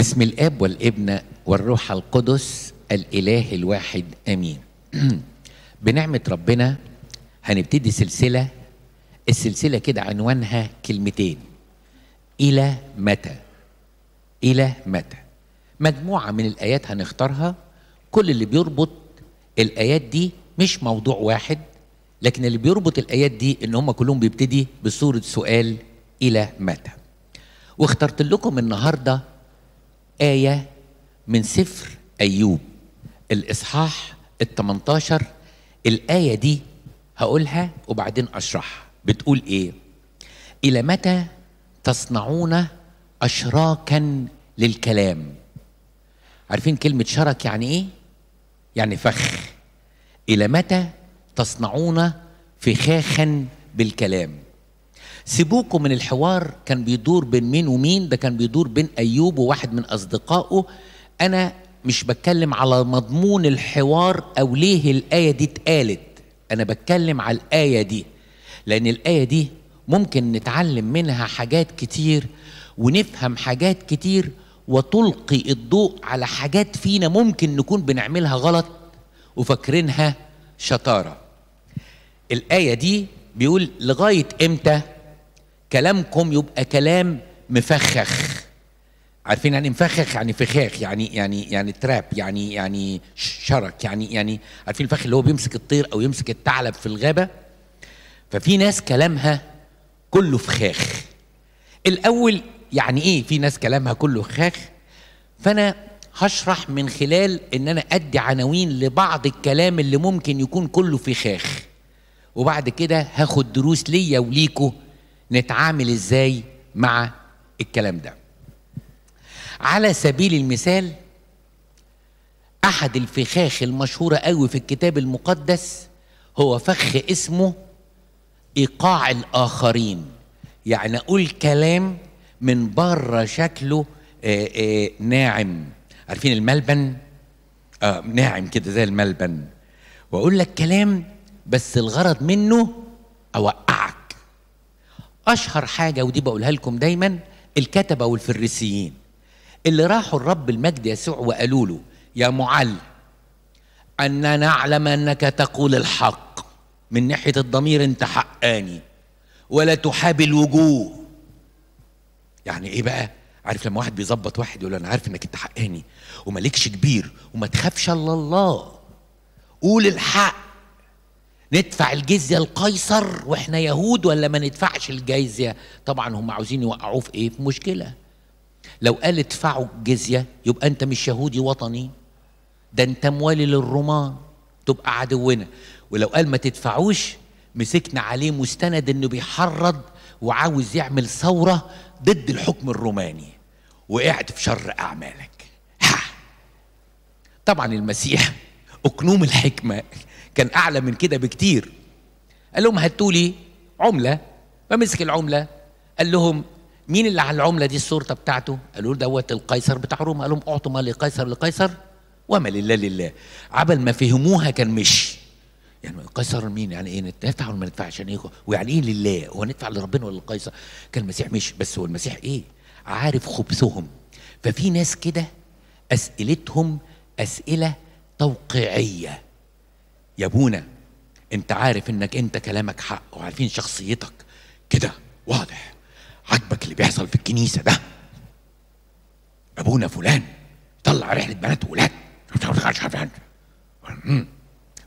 بسم الاب والابن والروح القدس الاله الواحد امين بنعمه ربنا هنبتدي سلسله السلسله كده عنوانها كلمتين الى متى الى متى مجموعه من الايات هنختارها كل اللي بيربط الايات دي مش موضوع واحد لكن اللي بيربط الايات دي ان هم كلهم بيبتدي بصوره سؤال الى متى واخترت لكم النهارده آية من سفر أيوب الإصحاح ال 18 الآية دي هقولها وبعدين أشرح بتقول إيه؟ إلى متى تصنعون أشراكا للكلام عارفين كلمة شرك يعني إيه؟ يعني فخ إلى متى تصنعون فخاخا بالكلام سيبوكوا من الحوار كان بيدور بين مين ومين ده كان بيدور بين ايوب وواحد من اصدقائه انا مش بتكلم على مضمون الحوار او ليه الايه دي اتقالت انا بتكلم على الايه دي لان الايه دي ممكن نتعلم منها حاجات كتير ونفهم حاجات كتير وتلقي الضوء على حاجات فينا ممكن نكون بنعملها غلط وفاكرينها شطاره الايه دي بيقول لغايه امتى كلامكم يبقى كلام مفخخ عارفين يعني مفخخ يعني فخاخ يعني يعني يعني تراب يعني يعني شرك يعني يعني عارفين الفخ اللي هو بيمسك الطير او يمسك الثعلب في الغابه ففي ناس كلامها كله فخاخ الاول يعني ايه في ناس كلامها كله فخاخ فانا هشرح من خلال ان انا ادي عناوين لبعض الكلام اللي ممكن يكون كله فخاخ وبعد كده هاخد دروس ليا وليكوا نتعامل ازاي مع الكلام ده على سبيل المثال احد الفخاخ المشهوره قوي في الكتاب المقدس هو فخ اسمه ايقاع الاخرين يعني اقول كلام من بره شكله آآ آآ ناعم عارفين الملبن آه ناعم كده زي الملبن واقول لك كلام بس الغرض منه اوقع اشهر حاجه ودي بقولها لكم دايما الكتبه والفريسيين اللي راحوا الرب المجد يسوع وقالوا له يا معلم أننا نعلم أنك تقول الحق من ناحية الضمير أنت حقاني ولا تحابي الوجوه يعني إيه بقى؟ عارف لما واحد بيظبط واحد يقول أنا عارف إنك أنت حقاني ومالكش كبير وما تخافش إلا الله قول الحق ندفع الجزيه لقيصر واحنا يهود ولا ما ندفعش الجزيه طبعا هم عاوزين يوقعوه في ايه في مشكله لو قال ادفعوا الجزيه يبقى انت مش يهودي وطني ده انت موالي للرومان تبقى عدونا ولو قال ما تدفعوش مسكنا عليه مستند انه بيحرض وعاوز يعمل ثوره ضد الحكم الروماني وقعت في شر اعمالك ها. طبعا المسيح اكنوم الحكمه كان اعلى من كده بكتير قال لهم هاتوا لي عمله فمسك العمله قال لهم مين اللي على العمله دي الصورة بتاعته قالوا له دوت القيصر بتاع روما قال لهم اعطوا ما لقيصر لقيصر وما لله لله عبل ما فهموها كان مشي يعني قيصر مين يعني ايه ندفع ولا ما ندفعش يعني ايه ويعني ايه لله هو ندفع لربنا ولا لقيصر كان المسيح مش بس هو المسيح ايه عارف خبثهم ففي ناس كده اسئلتهم اسئله توقيعيه يا ابونا انت عارف انك انت كلامك حق وعارفين شخصيتك كده واضح عاجبك اللي بيحصل في الكنيسه ده ابونا فلان طلع رحله بنات وولاد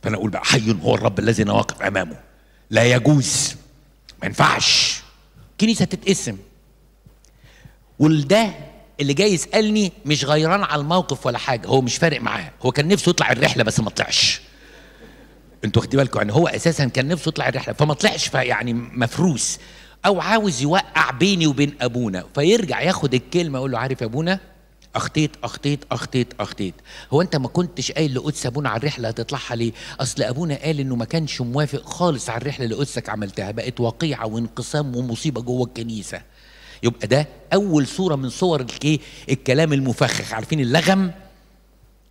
فانا اقول بقى حي هو الرب الذي نواقف امامه لا يجوز ما ينفعش كنيسه تتقسم والده اللي جاي يسالني مش غيران على الموقف ولا حاجه هو مش فارق معاه هو كان نفسه يطلع الرحله بس ما طلعش انتوا واخدين بالكم يعني هو اساسا كان نفسه يطلع الرحله فما طلعش يعني مفروس او عاوز يوقع بيني وبين ابونا فيرجع ياخد الكلمه يقول له عارف يا ابونا اخطيت اخطيت اخطيت اخطيت هو انت ما كنتش قايل لقدس ابونا على الرحله هتطلعها ليه اصل ابونا قال انه ما كانش موافق خالص على الرحله اللي قدسك عملتها بقت وقيعه وانقسام ومصيبه جوه الكنيسه يبقى ده اول صوره من صور الكلام المفخخ عارفين اللغم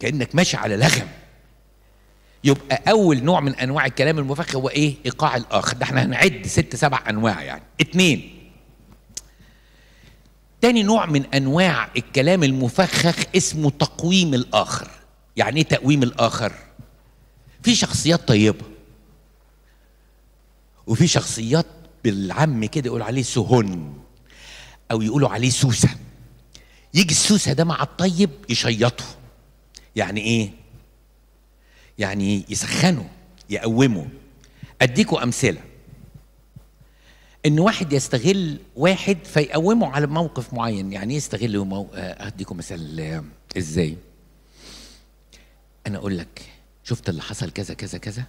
كانك ماشي على لغم يبقى اول نوع من انواع الكلام المفخ هو ايه ايقاع الاخر ده احنا هنعد ست سبع انواع يعني اتنين تاني نوع من انواع الكلام المفخخ اسمه تقويم الاخر يعني ايه تقويم الاخر في شخصيات طيبه وفي شخصيات بالعم كده يقول عليه سهن او يقولوا عليه سوسه يجي السوسه ده مع الطيب يشيطه يعني ايه يعني يسخنوا يقوموا اديكوا امثله ان واحد يستغل واحد فيقومه على موقف معين يعني يستغل مو... آه، اديكم مثال آه، ازاي انا اقول لك شفت اللي حصل كذا كذا كذا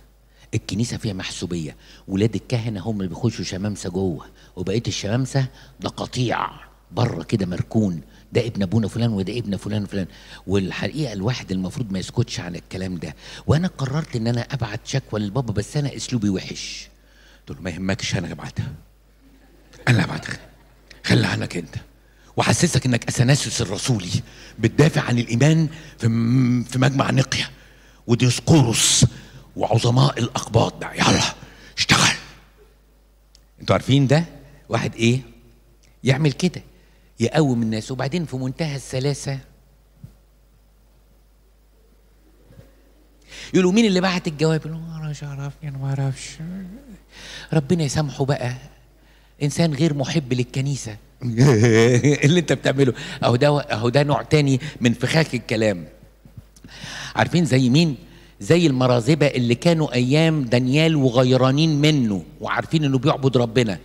الكنيسة فيها محسوبية ولاد الكهنة هم اللي بيخشوا شمامسة جوه وبقية الشمامسة ده قطيع بره كده مركون ده ابن ابونا فلان وده ابن فلان فلان والحقيقه الواحد المفروض ما يسكتش عن الكلام ده وانا قررت ان انا ابعت شكوى للبابا بس انا اسلوبي وحش قلت له ما يهمكش انا ابعتها انا ابعتها خلي عنك انت وحسسك انك اثناسيوس الرسولي بتدافع عن الايمان في في مجمع نقيا وديسقورس وعظماء الاقباط ده يلا اشتغل انتوا عارفين ده واحد ايه يعمل كده يقوم الناس وبعدين في منتهى السلاسه يقولوا مين اللي بعت الجواب؟ يقولوا ما اعرفش عرفني انا ما اعرفش ربنا يسامحه بقى انسان غير محب للكنيسه اللي انت بتعمله اهو ده اهو ده نوع تاني من فخاخ الكلام عارفين زي مين؟ زي المرازبه اللي كانوا ايام دانيال وغيرانين منه وعارفين انه بيعبد ربنا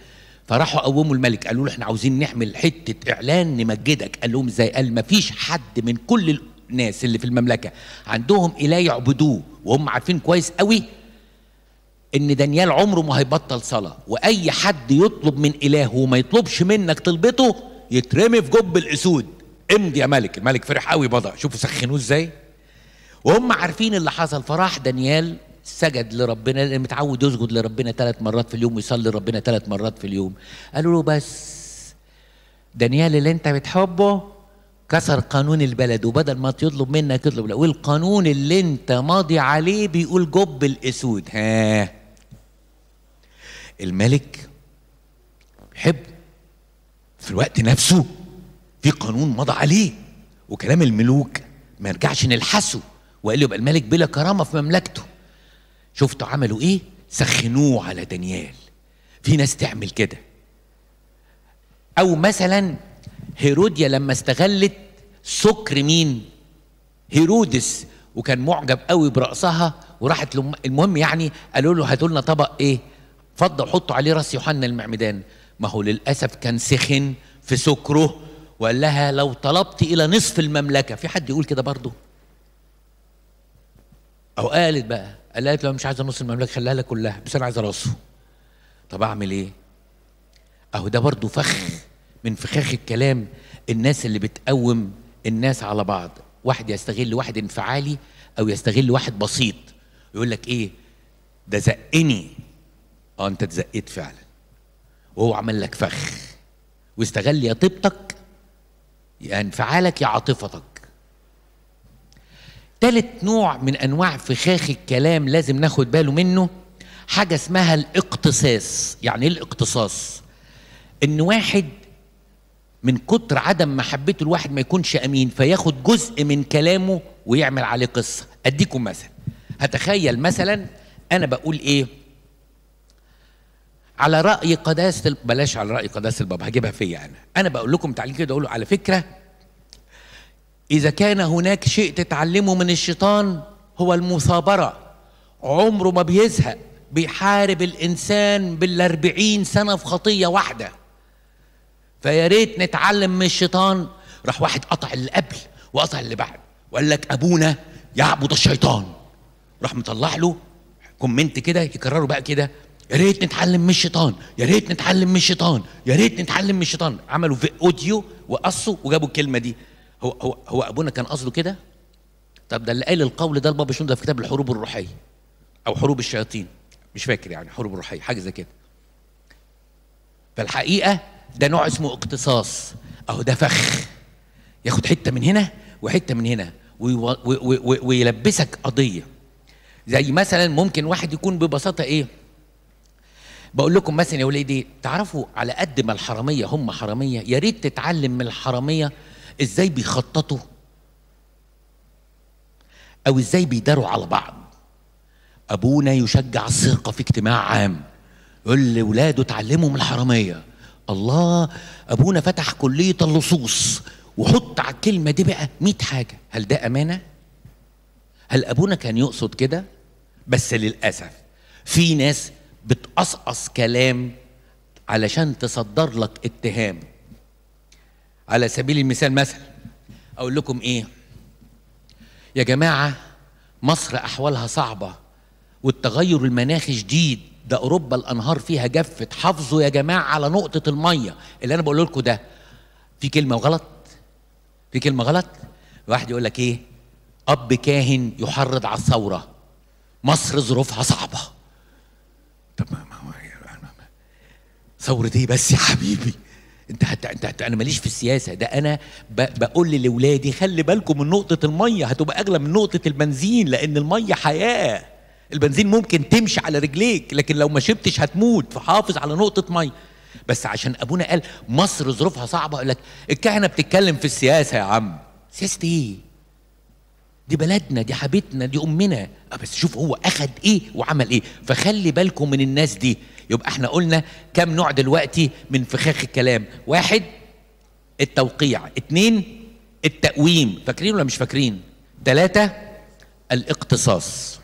فراحوا قوموا الملك قالوا له احنا عاوزين نعمل حته اعلان نمجدك قال لهم ازاي قال ما فيش حد من كل الناس اللي في المملكه عندهم اله يعبدوه وهم عارفين كويس قوي ان دانيال عمره ما هيبطل صلاه واي حد يطلب من الهه وما يطلبش منك طلبته يترمي في جب الاسود امضي يا ملك الملك فرح قوي بضع شوفوا سخنوه ازاي وهم عارفين اللي حصل فراح دانيال سجد لربنا متعود يسجد لربنا ثلاث مرات في اليوم ويصلي لربنا ثلاث مرات في اليوم قالوا له بس دانيال اللي انت بتحبه كسر قانون البلد وبدل ما يطلب منك يطلب لا والقانون اللي انت ماضي عليه بيقول جب الاسود ها الملك بيحب في الوقت نفسه في قانون مضى عليه وكلام الملوك ما يرجعش نلحسه وقال يبقى الملك بلا كرامه في مملكته شفتوا عملوا ايه سخنوه على دانيال في ناس تعمل كده او مثلا هيروديا لما استغلت سكر مين هيرودس وكان معجب قوي برأسها وراحت لم... المهم يعني قالوا له هاتوا لنا طبق ايه فضه وحطوا عليه راس يوحنا المعمدان ما هو للاسف كان سخن في سكره وقال لها لو طلبت الى نصف المملكه في حد يقول كده برضه او قالت بقى قالت له مش عايزه نص المملكه خليها لك كلها بس انا عايزه راسه طب اعمل ايه اهو ده برضه فخ من فخاخ الكلام الناس اللي بتقوم الناس على بعض واحد يستغل واحد انفعالي او يستغل واحد بسيط يقول لك ايه ده زقني اه انت اتزقيت فعلا وهو عمل لك فخ واستغل يا طيبتك يا انفعالك يا عاطفتك تالت نوع من انواع فخاخ الكلام لازم ناخد باله منه حاجه اسمها الاقتصاص يعني ايه الاقتصاص ان واحد من كتر عدم محبته الواحد ما يكونش امين فياخد جزء من كلامه ويعمل عليه قصه اديكم مثل هتخيل مثلا انا بقول ايه على راي قداسه بلاش على راي قداسه البابا هجيبها فيا انا انا بقول لكم تعليق كده اقول على فكره إذا كان هناك شيء تتعلمه من الشيطان هو المثابرة عمره ما بيزهق بيحارب الإنسان بالأربعين سنة في خطية واحدة فيا ريت نتعلم من الشيطان راح واحد قطع اللي قبل وقطع اللي بعد وقال لك أبونا يعبد الشيطان راح مطلع له كومنت كده يكرره بقى كده يا ريت نتعلم من الشيطان يا ريت نتعلم من الشيطان يا ريت نتعلم من الشيطان عملوا في اوديو وقصوا وجابوا الكلمه دي هو هو هو ابونا كان قصده كده طب ده اللي قال القول ده البابا شنودة في كتاب الحروب الروحيه او حروب الشياطين مش فاكر يعني حروب الروحيه حاجه زي كده فالحقيقه ده نوع اسمه اقتصاص اهو ده فخ ياخد حته من هنا وحته من هنا ويلبسك قضيه زي مثلا ممكن واحد يكون ببساطه ايه بقول لكم مثلا يا وليدي تعرفوا على قد ما الحراميه هم حراميه يا ريت تتعلم من الحراميه ازاي بيخططوا او ازاي بيداروا على بعض ابونا يشجع الثقه في اجتماع عام يقول لاولاده اتعلموا من الحراميه الله ابونا فتح كليه اللصوص وحط على الكلمه دي بقى 100 حاجه هل ده امانه هل ابونا كان يقصد كده بس للاسف في ناس بتقصقص كلام علشان تصدر لك اتهام على سبيل المثال مثلا أقول لكم إيه يا جماعة مصر أحوالها صعبة والتغير المناخي شديد ده أوروبا الأنهار فيها جفت حافظوا يا جماعة على نقطة المية اللي أنا بقول لكم ده في كلمة غلط في كلمة غلط واحد يقول لك إيه أب كاهن يحرض على الثورة مصر ظروفها صعبة طب ما ما إيه؟ ثورة إيه بس يا حبيبي انت حتى انت حتى انا ماليش في السياسه ده انا بقول لاولادي خلي بالكم من نقطه الميه هتبقى اغلى من نقطه البنزين لان الميه حياه البنزين ممكن تمشي على رجليك لكن لو ما شربتش هتموت فحافظ على نقطه ميه بس عشان ابونا قال مصر ظروفها صعبه اقول لك الكهنه بتتكلم في السياسه يا عم سياسه ايه دي بلدنا دي حبيبتنا دي امنا آه، بس شوف هو اخد ايه وعمل ايه فخلي بالكم من الناس دي يبقى احنا قلنا كم نوع دلوقتي من فخاخ الكلام واحد التوقيع اتنين التقويم فاكرين ولا مش فاكرين تلاتة الاقتصاص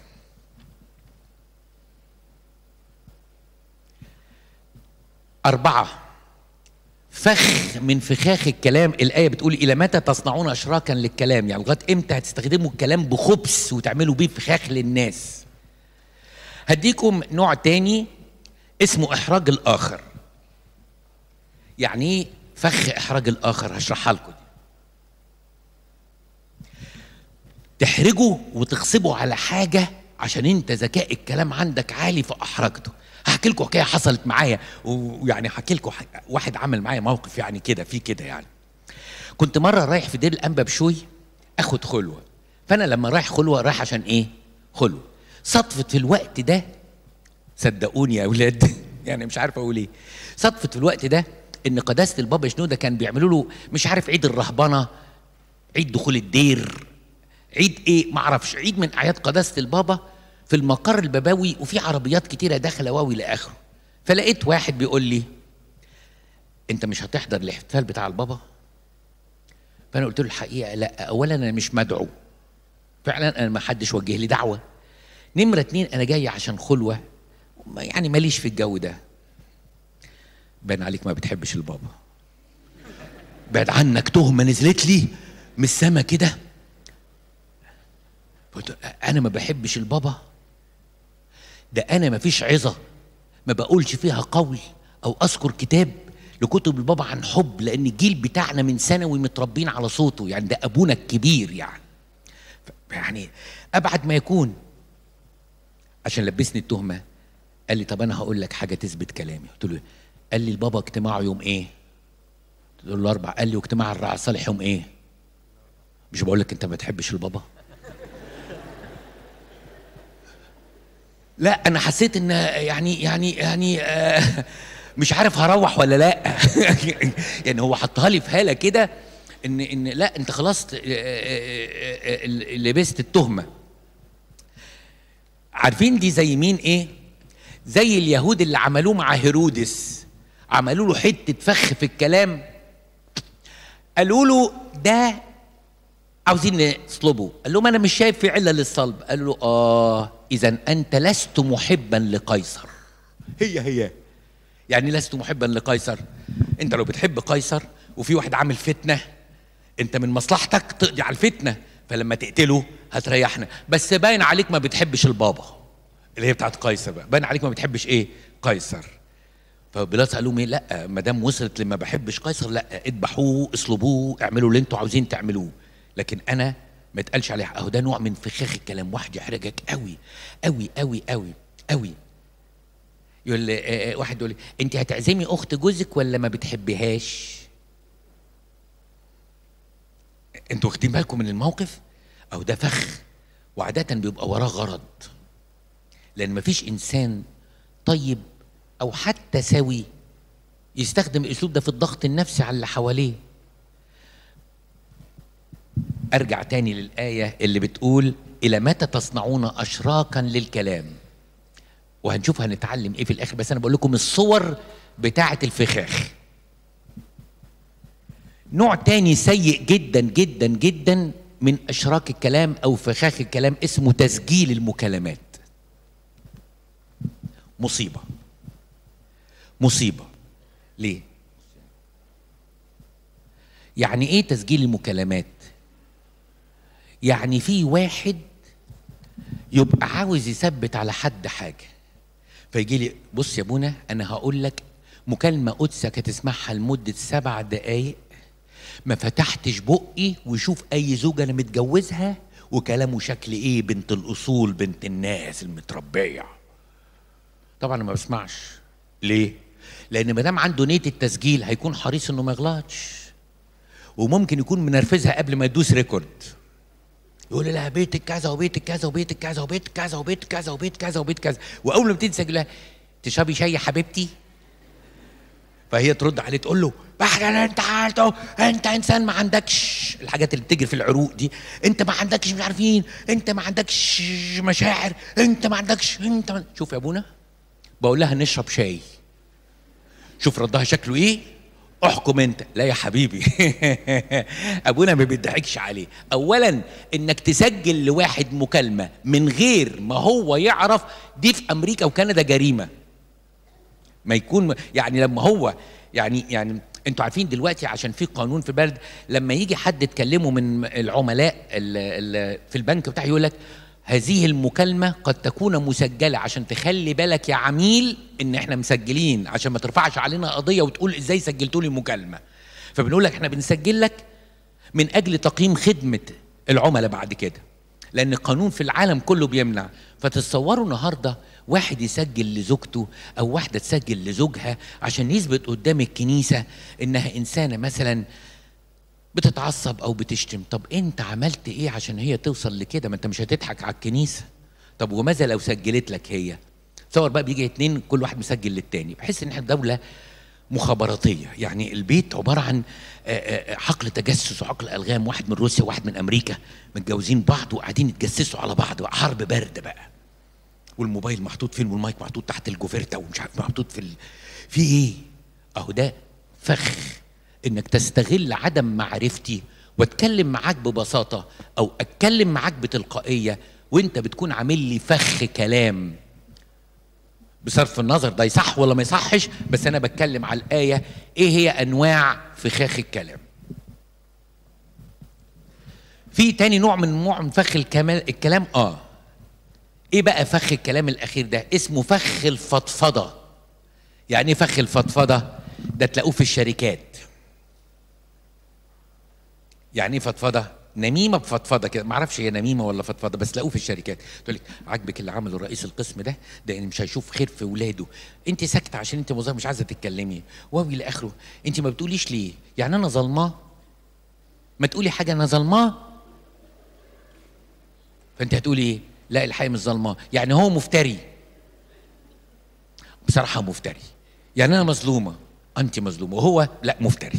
أربعة فخ من فخاخ الكلام الآية بتقول إلى متى تصنعون أشراكا للكلام يعني لغاية إمتى هتستخدموا الكلام بخبث وتعملوا بيه فخاخ للناس هديكم نوع تاني اسمه إحراج الآخر يعني إيه فخ إحراج الآخر هشرحها لكم تحرجه وتغصبه على حاجة عشان أنت ذكاء الكلام عندك عالي فأحرجته هحكي لكم حكايه حصلت معايا ويعني هحكي لكم واحد عمل معايا موقف يعني كده في كده يعني كنت مره رايح في دير الانبا بشوي اخد خلوه فانا لما رايح خلوه رايح عشان ايه خلوه صدفه في الوقت ده صدقوني يا اولاد يعني مش عارف اقول ايه صدفه في الوقت ده ان قداسه البابا شنوده كان بيعملوا له مش عارف عيد الرهبنه عيد دخول الدير عيد ايه معرفش عيد من اعياد قداسه البابا في المقر البابوي وفي عربيات كتيرة داخلة واوي لآخره فلقيت واحد بيقول لي أنت مش هتحضر الاحتفال بتاع البابا؟ فأنا قلت له الحقيقة لا أولا أنا مش مدعو فعلا أنا ما حدش وجه لي دعوة نمرة اتنين أنا جاي عشان خلوة يعني ماليش في الجو ده بان عليك ما بتحبش البابا بعد عنك تهمة نزلت لي من السما كده انا ما بحبش البابا ده انا مفيش عظه ما بقولش فيها قول او اذكر كتاب لكتب البابا عن حب لان الجيل بتاعنا من ثانوي متربين على صوته يعني ده ابونا الكبير يعني يعني ابعد ما يكون عشان لبسني التهمه قال لي طب انا هقول لك حاجه تثبت كلامي قلت له قال لي البابا اجتماعه يوم ايه قلت له اربع قال لي واجتماع الراعي صالح يوم ايه مش بقول لك انت ما بتحبش البابا لا انا حسيت ان يعني يعني يعني آه، مش عارف هروح ولا لا يعني هو حطها لي في هاله كده ان ان لا انت خلاص آه، آه، لبست التهمه عارفين دي زي مين ايه زي اليهود اللي عملوه مع هيرودس عملوا له حته فخ في الكلام قالوا له ده عاوزين نصلبه قال لهم انا مش شايف في عله للصلب قال له اه اذا انت لست محبا لقيصر هي هي يعني لست محبا لقيصر انت لو بتحب قيصر وفي واحد عامل فتنه انت من مصلحتك تقضي على الفتنه فلما تقتله هتريحنا بس باين عليك ما بتحبش البابا اللي هي بتاعت قيصر بقى باين عليك ما بتحبش ايه قيصر فبيلاطس قال لهم ايه لا ما دام وصلت لما بحبش قيصر لا اذبحوه اصلبوه اعملوا اللي انتوا عاوزين تعملوه لكن انا ما اتقالش عليه اهو ده نوع من فخاخ الكلام واحد يحرجك قوي قوي قوي قوي قوي يقول آه، آه، واحد يقول انت هتعزمي اخت جوزك ولا ما بتحبيهاش انتوا واخدين بالكم من الموقف او ده فخ وعاده بيبقى وراه غرض لان مفيش انسان طيب او حتى سوي يستخدم الاسلوب ده في الضغط النفسي على اللي حواليه ارجع تاني للايه اللي بتقول الى متى تصنعون اشراكا للكلام وهنشوف هنتعلم ايه في الاخر بس انا بقول لكم الصور بتاعه الفخاخ نوع تاني سيء جدا جدا جدا من اشراك الكلام او فخاخ الكلام اسمه تسجيل المكالمات مصيبه مصيبه ليه يعني ايه تسجيل المكالمات يعني في واحد يبقى عاوز يثبت على حد حاجه فيجي لي بص يا بونا انا هقول لك مكالمه قدسك هتسمعها لمده سبع دقائق ما فتحتش بقي وشوف اي زوجه انا متجوزها وكلامه شكل ايه بنت الاصول بنت الناس المتربيه طبعا ما بسمعش ليه لان ما دام عنده نيه التسجيل هيكون حريص انه ما يغلطش وممكن يكون منرفزها قبل ما يدوس ريكورد يقول لها بيتك كذا وبيتك كذا وبيتك كذا وبيتك كذا وبيتك كذا وبيت كذا وبيت كذا واول ما بتنسى يقول لها تشربي شاي يا حبيبتي فهي ترد عليه تقول له بحر اللي انت عملته انت انسان ما عندكش الحاجات اللي بتجري في العروق دي انت ما عندكش مش عارفين انت ما عندكش مشاعر انت ما عندكش انت ما... شوف يا ابونا بقول لها نشرب شاي شوف ردها شكله ايه احكم انت لا يا حبيبي ابونا ما بيضحكش عليه اولا انك تسجل لواحد مكالمه من غير ما هو يعرف دي في امريكا وكندا جريمه ما يكون يعني لما هو يعني يعني انتوا عارفين دلوقتي عشان في قانون في بلد لما يجي حد تكلمه من العملاء في البنك بتاعه يقول لك هذه المكالمة قد تكون مسجلة عشان تخلي بالك يا عميل إن إحنا مسجلين عشان ما ترفعش علينا قضية وتقول إزاي سجلتوا لي مكالمة فبنقول لك إحنا بنسجل لك من أجل تقييم خدمة العملاء بعد كده لأن القانون في العالم كله بيمنع فتتصوروا النهارده واحد يسجل لزوجته أو واحدة تسجل لزوجها عشان يثبت قدام الكنيسة إنها إنسانة مثلا بتتعصب او بتشتم طب انت عملت ايه عشان هي توصل لكده ما انت مش هتضحك على الكنيسه طب وماذا لو سجلت لك هي تصور بقى بيجي اتنين كل واحد مسجل للتاني بحيث ان احنا دوله مخابراتيه يعني البيت عباره عن حقل تجسس وحقل الغام واحد من روسيا وواحد من امريكا متجوزين بعض وقاعدين يتجسسوا على بعض بقى حرب برد بقى والموبايل محطوط فين والمايك محطوط تحت الجوفرته ومش عارف محطوط في ال... في ايه اهو ده فخ انك تستغل عدم معرفتي واتكلم معاك ببساطه او اتكلم معاك بتلقائيه وانت بتكون عامل لي فخ كلام بصرف النظر ده يصح ولا ما يصحش بس انا بتكلم على الايه ايه هي انواع فخاخ الكلام في تاني نوع من نوع من فخ الكلام اه ايه بقى فخ الكلام الاخير ده اسمه فخ الفضفضه يعني ايه فخ الفضفضه ده تلاقوه في الشركات يعني ايه فضفضه؟ نميمه بفضفضه كده ما اعرفش هي نميمه ولا فضفضه بس لقوه في الشركات تقول لك عاجبك اللي عمله رئيس القسم ده ده يعني مش هيشوف خير في ولاده انت ساكته عشان انت مظاهره مش عايزه تتكلمي واوي لاخره انت ما بتقوليش ليه يعني انا ظلماه ما تقولي حاجه انا ظلماه فانت هتقولي ايه لا الحقيقه مش ظلماه يعني هو مفتري بصراحه مفتري يعني انا مظلومه انت مظلومه وهو لا مفتري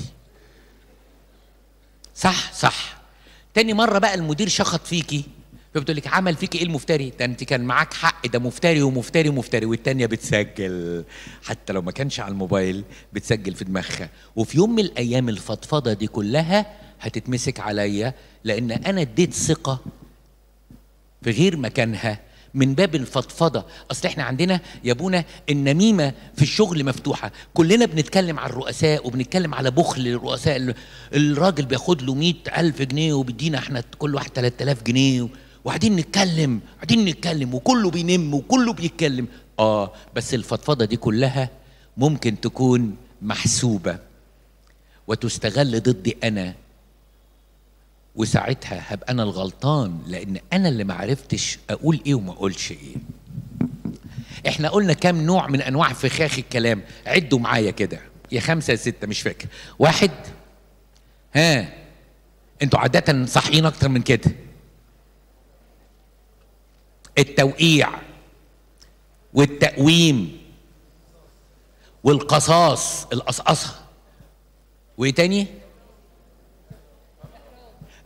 صح صح تاني مره بقى المدير شخط فيكي فبتقول لك عمل فيكي ايه المفتري ده انت كان معاك حق ده مفتري ومفتري ومفتري والتانيه بتسجل حتى لو ما كانش على الموبايل بتسجل في دماغها وفي يوم من الايام الفضفضه دي كلها هتتمسك عليا لان انا اديت ثقه في غير مكانها من باب الفضفضه اصل احنا عندنا يا ابونا النميمه في الشغل مفتوحه كلنا بنتكلم على الرؤساء وبنتكلم على بخل الرؤساء الراجل بياخد له مئة ألف جنيه وبيدينا احنا كل واحد 3000 جنيه وقاعدين نتكلم قاعدين نتكلم وكله بينم وكله بيتكلم اه بس الفضفضه دي كلها ممكن تكون محسوبه وتستغل ضدي انا وساعتها هبقى انا الغلطان لان انا اللي ما عرفتش اقول ايه وما اقولش ايه احنا قلنا كام نوع من انواع فخاخ الكلام عدوا معايا كده يا خمسه يا سته مش فاكر واحد ها انتوا عاده صاحيين اكتر من كده التوقيع والتقويم والقصاص القصاصه وايه تاني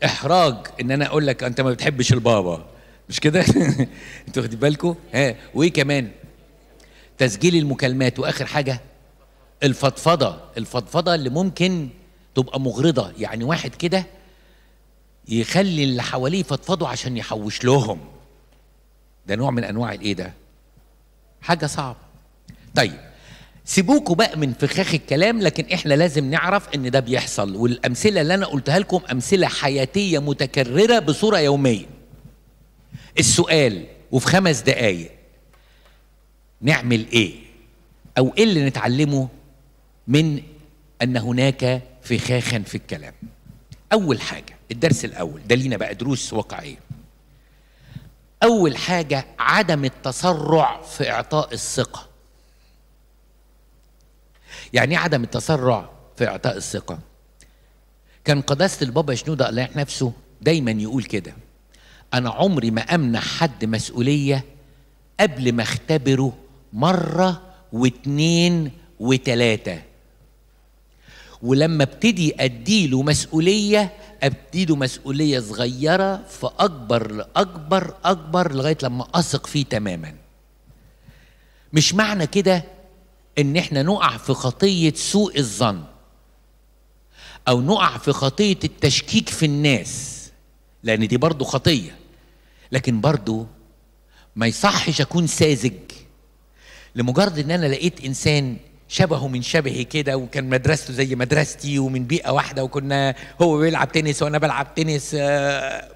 احراج ان انا اقول لك انت ما بتحبش البابا مش كده انتوا واخدين بالكم ها وايه كمان تسجيل المكالمات واخر حاجه الفضفضه الفضفضه اللي ممكن تبقى مغرضه يعني واحد كده يخلي اللي حواليه يفضفضوا عشان يحوش لهم ده نوع من انواع الايه ده حاجه صعبه طيب سيبوكوا بقى من فخاخ الكلام لكن احنا لازم نعرف ان ده بيحصل والامثله اللي انا قلتها لكم امثله حياتيه متكرره بصوره يوميه السؤال وفي خمس دقايق نعمل ايه او ايه اللي نتعلمه من ان هناك فخاخا في الكلام اول حاجه الدرس الاول ده لينا بقى دروس واقعيه اول حاجه عدم التسرع في اعطاء الثقه يعني عدم التسرع في إعطاء الثقة كان قداسة البابا شنودة الله يحيي نفسه دايما يقول كده أنا عمري ما أمنح حد مسؤولية قبل ما اختبره مرة واتنين وتلاتة ولما ابتدي أديله مسؤولية أديله مسؤولية صغيرة فأكبر لأكبر أكبر لغاية لما أثق فيه تماما مش معنى كده ان احنا نقع في خطيه سوء الظن او نقع في خطيه التشكيك في الناس لان دي برضو خطيه لكن برضو ما يصحش اكون ساذج لمجرد ان انا لقيت انسان شبهه من شبهي كده وكان مدرسته زي مدرستي ومن بيئه واحده وكنا هو بيلعب تنس وانا بلعب تنس آه،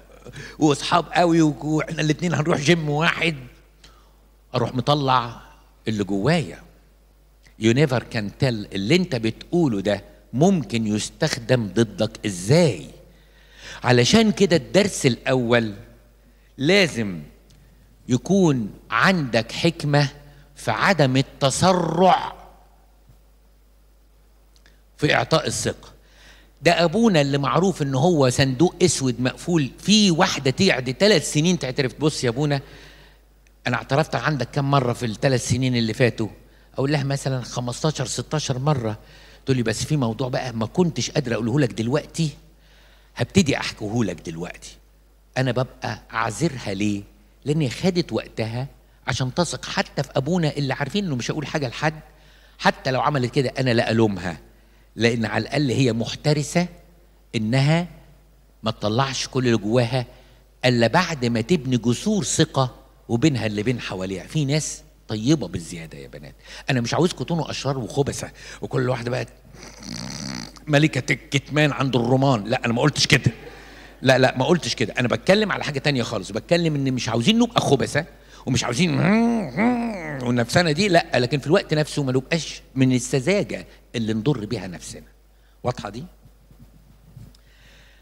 واصحاب قوي واحنا الاثنين هنروح جيم واحد اروح مطلع اللي جوايا يو نيفر كان تيل اللي انت بتقوله ده ممكن يستخدم ضدك ازاي علشان كده الدرس الاول لازم يكون عندك حكمه في عدم التسرع في اعطاء الثقه ده ابونا اللي معروف ان هو صندوق اسود مقفول في واحده تقعد ثلاث سنين تعترف بص يا ابونا انا اعترفت عندك كم مره في الثلاث سنين اللي فاتوا اقول لها مثلا 15 16 مره تقول لي بس في موضوع بقى ما كنتش قادر اقوله لك دلوقتي هبتدي احكيه لك دلوقتي انا ببقى اعذرها ليه لان هي خدت وقتها عشان تثق حتى في ابونا اللي عارفين انه مش هقول حاجه لحد حتى لو عملت كده انا لا الومها لان على الاقل هي محترسه انها ما تطلعش كل اللي جواها الا بعد ما تبني جسور ثقه وبينها اللي بين حواليها في ناس طيبه بالزياده يا بنات انا مش عاوزكم تكونوا اشرار وخبثه وكل واحده بقى ملكه الكتمان عند الرومان لا انا ما قلتش كده لا لا ما قلتش كده انا بتكلم على حاجه تانية خالص بتكلم ان مش عاوزين نبقى خبثه ومش عاوزين والنفسانه دي لا لكن في الوقت نفسه ما نبقاش من السذاجه اللي نضر بيها نفسنا واضحه دي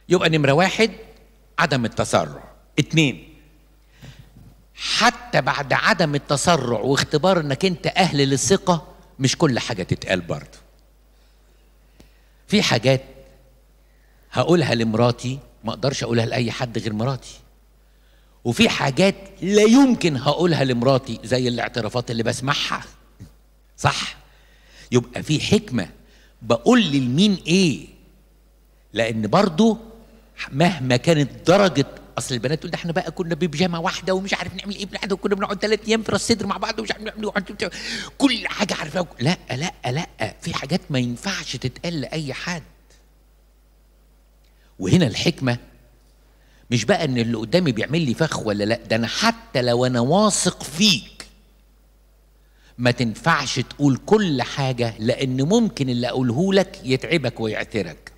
يبقى نمره واحد عدم التسرع اتنين حتى بعد عدم التسرع واختبار انك انت اهل للثقه مش كل حاجه تتقال برضه في حاجات هقولها لمراتي ما اقدرش اقولها لاي حد غير مراتي وفي حاجات لا يمكن هقولها لمراتي زي الاعترافات اللي بسمعها صح يبقى في حكمه بقول للمين ايه لان برضه مهما كانت درجه اصل البنات تقول ده احنا بقى كنا بيجامه واحده ومش عارف نعمل ايه بنحد وكنا بنقعد ثلاث ايام في راس صدر مع بعض ومش عارف نعمل ايه, إيه. كل حاجه عارفها لا لا لا في حاجات ما ينفعش تتقال لاي حد وهنا الحكمه مش بقى ان اللي قدامي بيعمل لي فخ ولا لا ده انا حتى لو انا واثق فيك ما تنفعش تقول كل حاجه لان ممكن اللي اقوله لك يتعبك ويعترك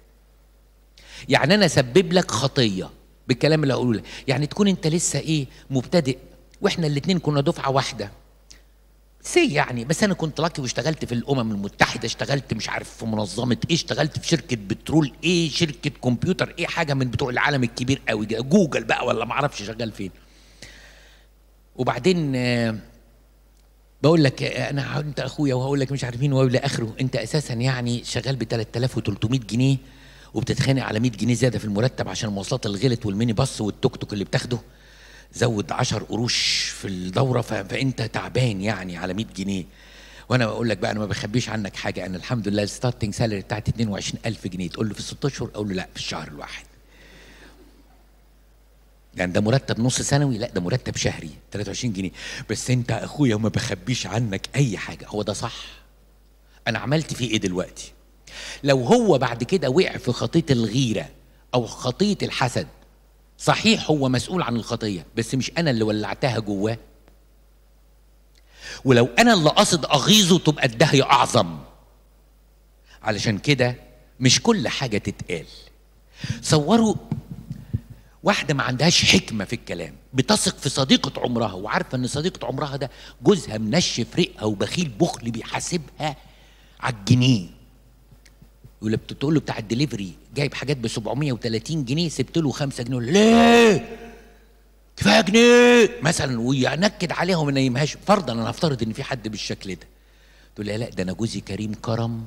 يعني انا اسبب لك خطيه بالكلام اللي هقوله لك يعني تكون انت لسه ايه مبتدئ واحنا الاثنين كنا دفعه واحده سي يعني بس انا كنت لاقي واشتغلت في الامم المتحده اشتغلت مش عارف في منظمه ايه اشتغلت في شركه بترول ايه شركه كمبيوتر ايه حاجه من بتوع العالم الكبير قوي ده جوجل بقى ولا ما اعرفش شغال فين وبعدين آه، بقول لك آه، انا انت اخويا وهقول لك مش عارف مين والى اخره انت اساسا يعني شغال ب 3300 جنيه وبتتخانق على 100 جنيه زياده في المرتب عشان المواصلات اللي غلت والميني باص والتوك توك اللي بتاخده زود 10 قروش في الدوره فانت تعبان يعني على 100 جنيه وانا بقول لك بقى انا ما بخبيش عنك حاجه انا الحمد لله الستارتنج سالري بتاعتي 22000 جنيه تقول له في الست اشهر اقول له لا في الشهر الواحد يعني ده مرتب نص سنوي لا ده مرتب شهري 23 جنيه بس انت اخويا ما بخبيش عنك اي حاجه هو ده صح انا عملت فيه ايه دلوقتي لو هو بعد كده وقع في خطيه الغيره او خطيه الحسد صحيح هو مسؤول عن الخطيه بس مش انا اللي ولعتها جواه ولو انا اللي قصد اغيظه تبقى الدهي اعظم علشان كده مش كل حاجه تتقال صوروا واحدة ما عندهاش حكمة في الكلام بتثق في صديقة عمرها وعارفة إن صديقة عمرها ده جوزها منشف رقها وبخيل بخل بيحاسبها على الجنين ولا بتقول له بتاع الدليفري جايب حاجات ب 730 جنيه سبت له 5 جنيه ليه؟ كفايه جنيه مثلا وينكد عليها وما ينيمهاش فرضا انا هفترض ان في حد بالشكل ده تقول لي لا ده انا جوزي كريم كرم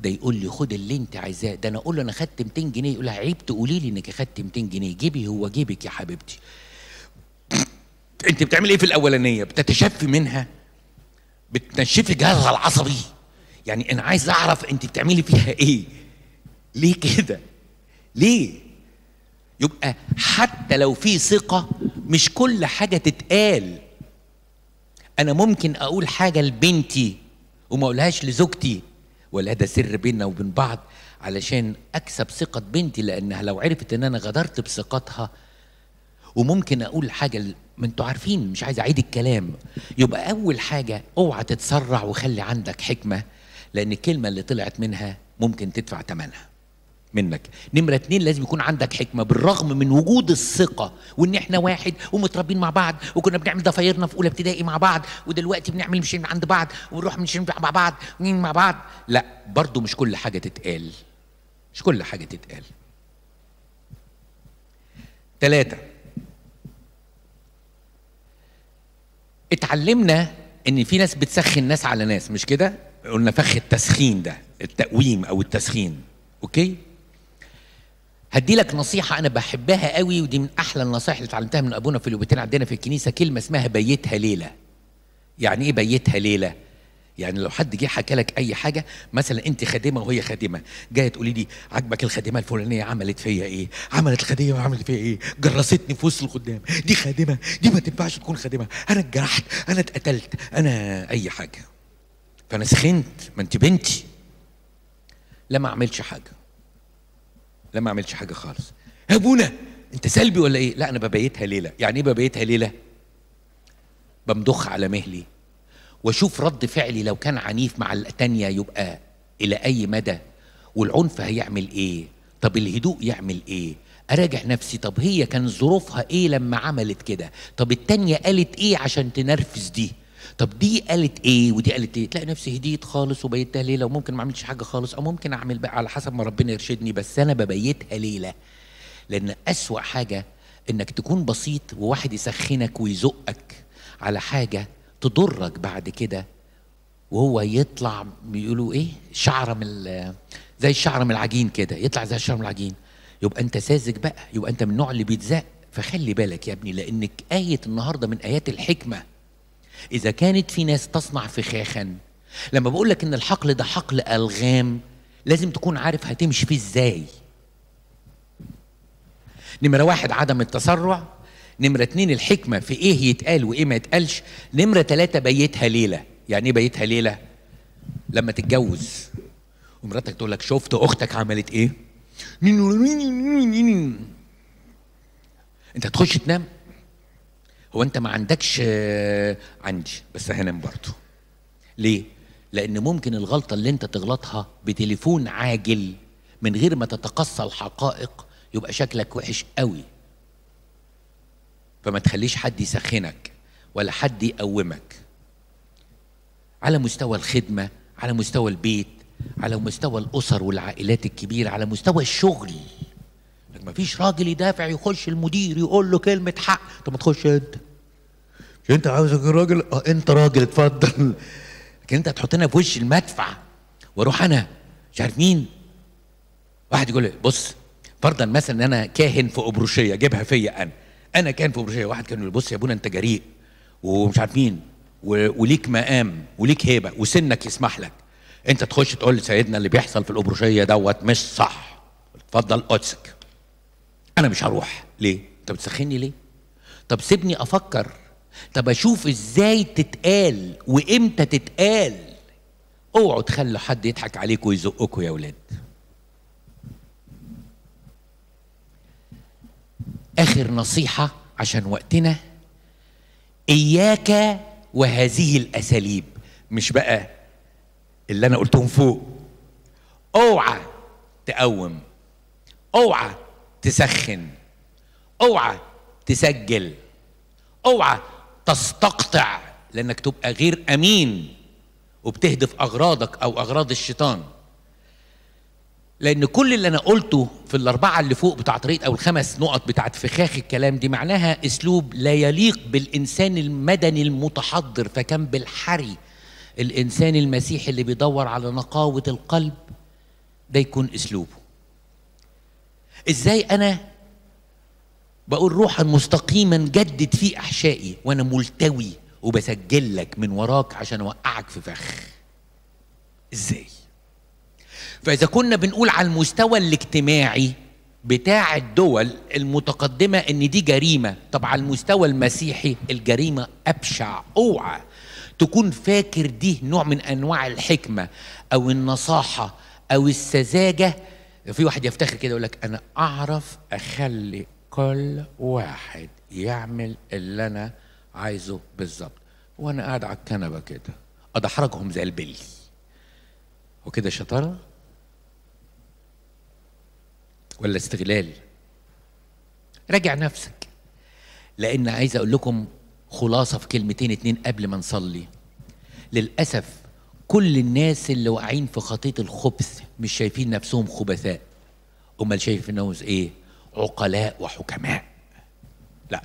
ده يقول لي خد اللي انت عايزاه ده انا اقول له انا خدت 200 جنيه يقول لها عيب تقولي لي انك خدت 200 جنيه جيبي هو جيبك يا حبيبتي انت بتعمل ايه في الاولانيه بتتشفي منها بتنشفي جهازها العصبي يعني انا عايز اعرف انت بتعملي فيها ايه ليه كده ليه يبقى حتى لو في ثقه مش كل حاجه تتقال انا ممكن اقول حاجه لبنتي وما اقولهاش لزوجتي ولا ده سر بيننا وبين بعض علشان اكسب ثقه بنتي لانها لو عرفت ان انا غدرت بثقتها وممكن اقول حاجه ما انتوا عارفين مش عايز اعيد الكلام يبقى اول حاجه اوعى تتسرع وخلي عندك حكمه لان الكلمه اللي طلعت منها ممكن تدفع ثمنها منك نمرة اتنين لازم يكون عندك حكمة بالرغم من وجود الثقة وان احنا واحد ومتربين مع بعض وكنا بنعمل ضفايرنا في اولى ابتدائي مع بعض ودلوقتي بنعمل مش عند بعض ونروح مش مع بعض مين مع بعض لا برضو مش كل حاجة تتقال مش كل حاجة تتقال ثلاثة اتعلمنا ان في ناس بتسخن ناس على ناس مش كده قلنا فخ التسخين ده التقويم او التسخين اوكي هدي لك نصيحة أنا بحبها قوي ودي من أحلى النصائح اللي اتعلمتها من أبونا في الوبيتين عندنا في الكنيسة كلمة اسمها بيتها ليلة. يعني إيه بيتها ليلة؟ يعني لو حد جه حكى لك أي حاجة مثلا أنت خادمة وهي خادمة جاية تقولي لي عجبك الخادمة الفلانية عملت فيا إيه؟ عملت الخادمة وعملت فيا إيه؟ جرستني في وسط الخدام، دي خادمة، دي ما تنفعش تكون خادمة، أنا اتجرحت، أنا اتقتلت، أنا أي حاجة. فانا سخنت ما انت بنتي لا ما اعملش حاجه لا ما اعملش حاجه خالص يا ابونا انت سلبي ولا ايه لا انا ببيتها ليله يعني ايه ببيتها ليله بمضخ على مهلي واشوف رد فعلي لو كان عنيف مع التانية يبقى الى اي مدى والعنف هيعمل ايه طب الهدوء يعمل ايه اراجع نفسي طب هي كان ظروفها ايه لما عملت كده طب التانية قالت ايه عشان تنرفز دي طب دي قالت ايه ودي قالت ايه تلاقي نفسي هديت خالص وبيتها ليله وممكن ما اعملش حاجه خالص او ممكن اعمل بقى على حسب ما ربنا يرشدني بس انا ببيتها ليله لان اسوا حاجه انك تكون بسيط وواحد يسخنك ويزقك على حاجه تضرك بعد كده وهو يطلع بيقولوا ايه شعره من زي الشعره من العجين كده يطلع زي الشعره من العجين يبقى انت ساذج بقى يبقى انت من النوع اللي بيتزق فخلي بالك يا ابني لانك ايه النهارده من ايات الحكمه إذا كانت في ناس تصنع فخاخا لما بقول لك إن الحقل ده حقل ألغام لازم تكون عارف هتمشي فيه إزاي نمرة واحد عدم التسرع نمرة اتنين الحكمة في إيه يتقال وإيه ما يتقالش نمرة تلاتة بيتها ليلة يعني إيه بيتها ليلة؟ لما تتجوز ومراتك تقول لك شفت أختك عملت إيه؟ انت هتخش تنام هو انت ما عندكش آه، عندي بس هنام برضه ليه لان ممكن الغلطه اللي انت تغلطها بتليفون عاجل من غير ما تتقصى الحقائق يبقى شكلك وحش قوي فما تخليش حد يسخنك ولا حد يقومك على مستوى الخدمه على مستوى البيت على مستوى الاسر والعائلات الكبيره على مستوى الشغل لكن مفيش راجل يدافع يخش المدير يقول له كلمه حق طب ما تخش انت مش انت عاوز تكون راجل اه انت راجل اتفضل لكن انت هتحطنا في وش المدفع واروح انا مش عارف مين واحد يقول لي بص فرضا مثلا ان انا كاهن في ابروشيه جيبها فيا انا انا كاهن في ابروشيه واحد كان يقول بص يا ابونا انت جريء ومش عارف مين وليك مقام وليك هيبه وسنك يسمح لك انت تخش تقول لسيدنا اللي بيحصل في الابروشيه دوت مش صح اتفضل اوتسك انا مش هروح ليه انت بتسخني ليه طب سيبني افكر طب اشوف ازاي تتقال وامتى تتقال اوعوا تخلوا حد يضحك عليكم ويزقكم يا ولاد اخر نصيحه عشان وقتنا اياك وهذه الاساليب مش بقى اللي انا قلتهم فوق اوعى تقوم اوعى تسخن اوعى تسجل اوعى تستقطع لانك تبقى غير امين وبتهدف اغراضك او اغراض الشيطان لان كل اللي انا قلته في الاربعه اللي فوق بتاعه طريق او الخمس نقط بتاعه فخاخ الكلام دي معناها اسلوب لا يليق بالانسان المدني المتحضر فكان بالحري الانسان المسيحي اللي بيدور على نقاوه القلب ده يكون اسلوبه ازاي انا بقول روحا مستقيما جدد في احشائي وانا ملتوي وبسجل لك من وراك عشان اوقعك في فخ ازاي فاذا كنا بنقول على المستوى الاجتماعي بتاع الدول المتقدمة إن دي جريمة طب على المستوى المسيحي الجريمة أبشع أوعى تكون فاكر دي نوع من أنواع الحكمة أو النصاحة أو السذاجة في واحد يفتخر كده يقول لك انا اعرف اخلي كل واحد يعمل اللي انا عايزه بالظبط وانا قاعد على الكنبه كده ادحرجهم زي البلي وكده شطاره ولا استغلال راجع نفسك لان عايز اقول لكم خلاصه في كلمتين اتنين قبل ما نصلي للاسف كل الناس اللي واقعين في خطيط الخبث مش شايفين نفسهم خبثاء امال شايفين نفسهم ايه عقلاء وحكماء لا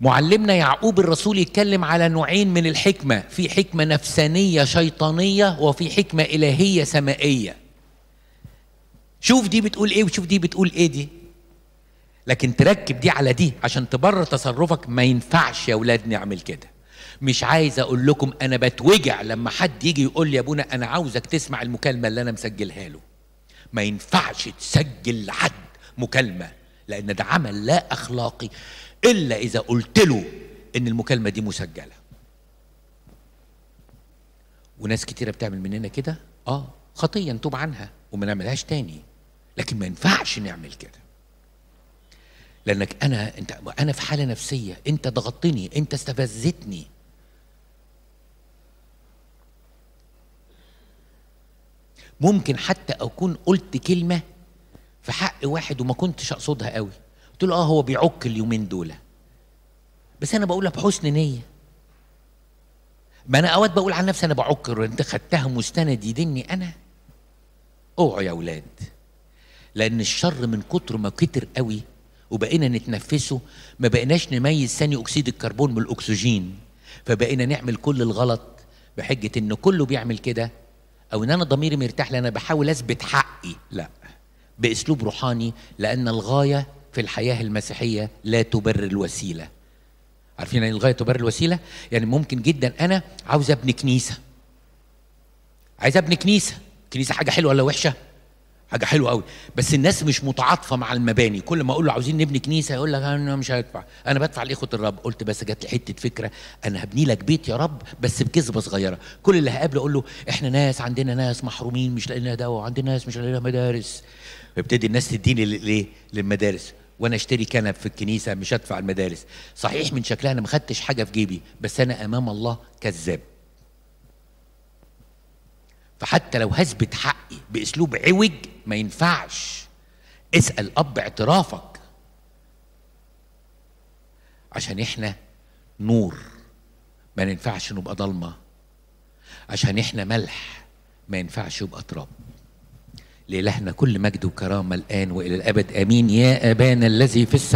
معلمنا يعقوب الرسول يتكلم على نوعين من الحكمه في حكمه نفسانيه شيطانيه وفي حكمه الهيه سمائيه شوف دي بتقول ايه وشوف دي بتقول ايه دي لكن تركب دي على دي عشان تبرر تصرفك ما ينفعش يا اولاد نعمل كده مش عايز اقول لكم انا بتوجع لما حد يجي يقول لي يا ابونا انا عاوزك تسمع المكالمه اللي انا مسجلها له ما ينفعش تسجل لحد مكالمه لان ده عمل لا اخلاقي الا اذا قلت له ان المكالمه دي مسجله وناس كتيره بتعمل مننا كده اه خطيه نتوب عنها وما نعملهاش تاني لكن ما ينفعش نعمل كده لانك انا انت انا في حاله نفسيه انت ضغطتني انت استفزتني ممكن حتى اكون قلت كلمه في حق واحد وما كنتش اقصدها قوي قلت له اه هو بيعك اليومين دول بس انا بقولها بحسن نيه ما انا اوقات بقول عن نفسي انا بعك انت خدتها مستند يدني انا اوعوا يا اولاد لان الشر من كتر ما كتر قوي وبقينا نتنفسه ما بقيناش نميز ثاني اكسيد الكربون من الاكسجين فبقينا نعمل كل الغلط بحجه ان كله بيعمل كده او ان انا ضميري مرتاح لان انا بحاول اثبت حقي لا باسلوب روحاني لان الغايه في الحياه المسيحيه لا تبرر الوسيله عارفين ان يعني الغايه تبرر الوسيله يعني ممكن جدا انا عاوز ابني كنيسه عايز ابني كنيسه كنيسه حاجه حلوه ولا وحشه حاجه حلوه قوي بس الناس مش متعاطفه مع المباني كل ما اقول له عاوزين نبني كنيسه يقول لك انا مش هدفع انا بدفع لاخوه الرب قلت بس جات لي حته فكره انا هبني لك بيت يا رب بس بكذبه صغيره كل اللي هقابله اقول له احنا ناس عندنا ناس محرومين مش لاقيين دواء عندنا ناس مش لاقيين مدارس ابتدي الناس تديني ليه للمدارس وانا اشتري كنب في الكنيسه مش هدفع المدارس صحيح من شكلها انا ما خدتش حاجه في جيبي بس انا امام الله كذاب فحتى لو هثبت حقي باسلوب عوج ما ينفعش اسال اب اعترافك عشان احنا نور ما ينفعش نبقى ضلمه عشان احنا ملح ما ينفعش يبقى تراب لإلهنا كل مجد وكرامة الآن وإلى الأبد آمين يا أبانا الذي في السماء